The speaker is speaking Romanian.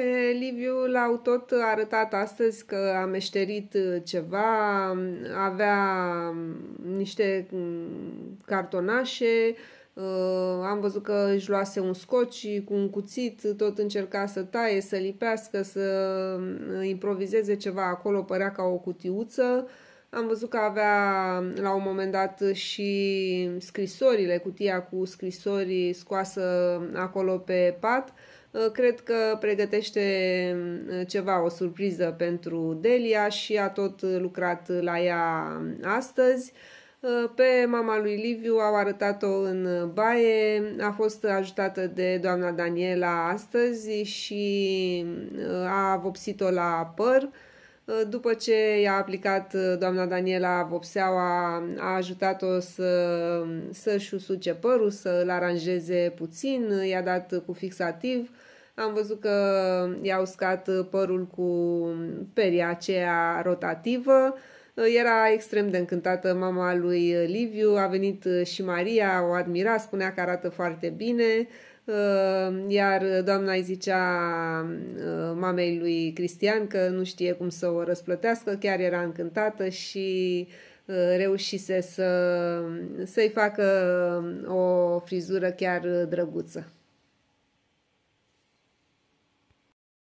Pe Liviu l-au tot arătat astăzi că a meșterit uh, ceva, um, avea um, niște mm, cartonașe, uh, am văzut că își luase un scoci cu un cuțit, tot încerca să taie, să lipească, să mm, improvizeze ceva acolo, părea ca o cutiuță. Am văzut că avea um, la un moment dat și scrisorile, cutia cu scrisori scoasă acolo pe pat. Uh, cred că pregătește um, ceva, o surpriză pentru Delia și a tot lucrat la ea um, astăzi. Uh, pe mama lui Liviu au arătat-o în baie, a fost ajutată de doamna Daniela astăzi și um, a vopsit-o la păr. Uh, după ce i-a aplicat uh, doamna Daniela Vopseaua, a ajutat-o să, să-și usuce părul, să-l aranjeze puțin, i-a dat cu fixativ. Am văzut că i-a uscat părul cu peria aceea rotativă, era extrem de încântată mama lui uh, Liviu, a venit uh, și Maria, o admira, spunea că arată foarte bine, uh, iar doamna îi zicea mamei lui Cristian că nu știe cum să o răsplătească, chiar era încântată și reușise să, să-i facă o frizură chiar drăguță.